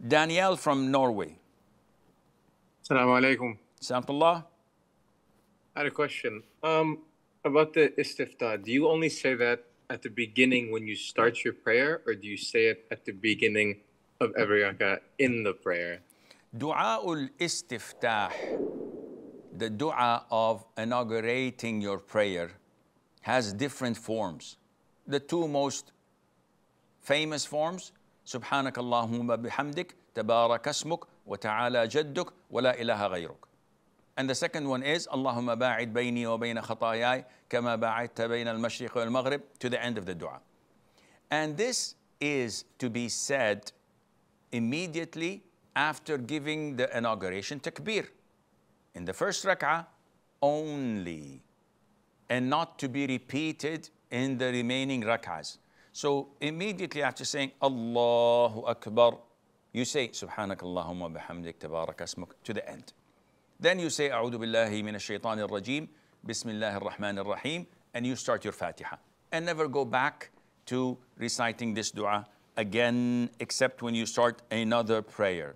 Danielle from Norway. Assalamu alaikum. Samtullah. I had a question um, about the istiftah. Do you only say that at the beginning when you start your prayer, or do you say it at the beginning of every rakah in the prayer? Dua ul istiftah, the dua of inaugurating your prayer, has different forms. The two most famous forms سبحانك اللهم بحمدك تبارك اسمك وتعالى جدك ولا إله غيرك And the second one is اللهم باعد بيني وبين خطاياي كما باعدت بين المشرق والمغرب to the end of the dua. And this is to be said immediately after giving the inauguration takbir in the first rak'ah only and not to be repeated in the remaining rak'ahs. So immediately after saying Allahu Akbar, you say Subhanakallahumma bihamdik tabarak asmuk to the end. Then you say A'udhu billahi minash shaitanir rajim, Bismillahir Rahmanir Rahim, and you start your Fatiha. And never go back to reciting this dua again, except when you start another prayer.